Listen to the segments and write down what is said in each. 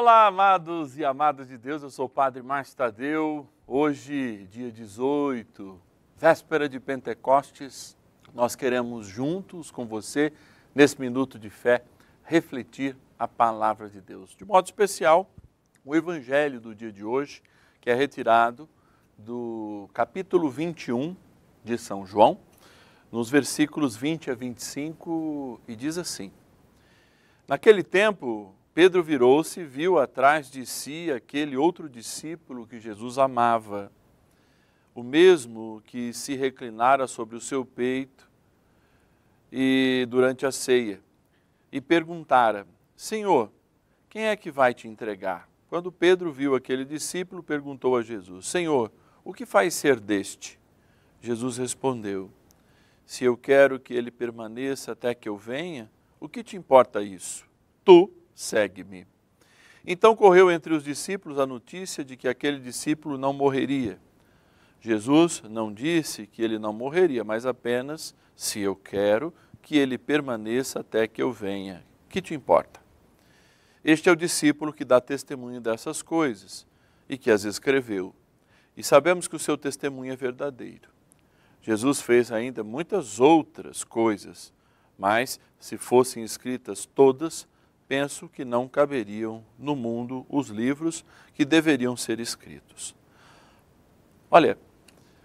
Olá, amados e amadas de Deus, eu sou o Padre Márcio Tadeu. Hoje, dia 18, véspera de Pentecostes, nós queremos juntos com você, nesse minuto de fé, refletir a palavra de Deus. De modo especial, o evangelho do dia de hoje, que é retirado do capítulo 21 de São João, nos versículos 20 a 25, e diz assim: Naquele tempo, Pedro virou-se e viu atrás de si aquele outro discípulo que Jesus amava, o mesmo que se reclinara sobre o seu peito e durante a ceia, e perguntara: Senhor, quem é que vai te entregar? Quando Pedro viu aquele discípulo, perguntou a Jesus: Senhor, o que faz ser deste? Jesus respondeu: Se eu quero que ele permaneça até que eu venha, o que te importa isso? Tu segue-me. Então correu entre os discípulos a notícia de que aquele discípulo não morreria. Jesus não disse que ele não morreria, mas apenas, se eu quero, que ele permaneça até que eu venha. Que te importa? Este é o discípulo que dá testemunho dessas coisas e que as escreveu. E sabemos que o seu testemunho é verdadeiro. Jesus fez ainda muitas outras coisas, mas se fossem escritas todas, penso que não caberiam no mundo os livros que deveriam ser escritos. Olha,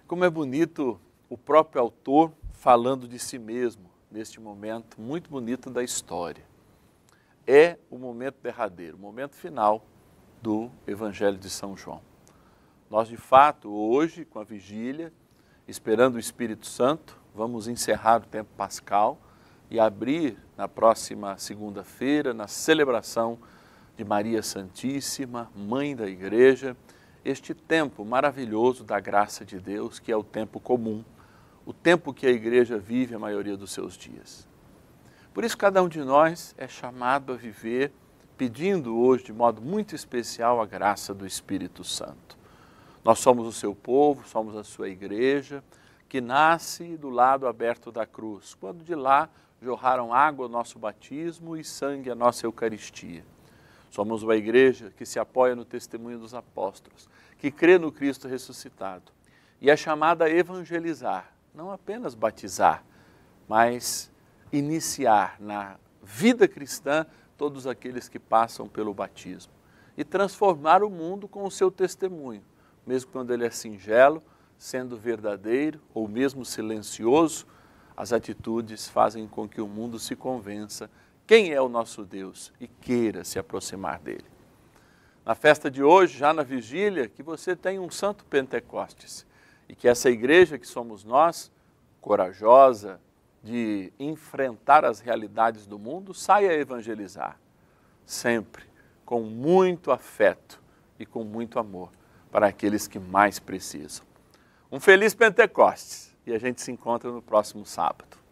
como é bonito o próprio autor falando de si mesmo neste momento muito bonito da história. É o momento derradeiro, o momento final do Evangelho de São João. Nós, de fato, hoje, com a vigília, esperando o Espírito Santo, vamos encerrar o tempo pascal e abrir na próxima segunda-feira, na celebração de Maria Santíssima, Mãe da Igreja, este tempo maravilhoso da graça de Deus, que é o tempo comum, o tempo que a Igreja vive a maioria dos seus dias. Por isso, cada um de nós é chamado a viver pedindo hoje, de modo muito especial, a graça do Espírito Santo. Nós somos o seu povo, somos a sua igreja, que nasce do lado aberto da cruz, quando de lá jorraram água ao nosso batismo e sangue a nossa Eucaristia. Somos uma igreja que se apoia no testemunho dos apóstolos, que crê no Cristo ressuscitado e é chamada a evangelizar, não apenas batizar, mas iniciar na vida cristã todos aqueles que passam pelo batismo e transformar o mundo com o seu testemunho, mesmo quando ele é singelo, sendo verdadeiro ou mesmo silencioso, as atitudes fazem com que o mundo se convença quem é o nosso Deus e queira se aproximar dele. Na festa de hoje, já na vigília, que você tenha um santo Pentecostes e que essa igreja que somos nós, corajosa de enfrentar as realidades do mundo, saia a evangelizar, sempre com muito afeto e com muito amor para aqueles que mais precisam. Um feliz Pentecostes! e a gente se encontra no próximo sábado.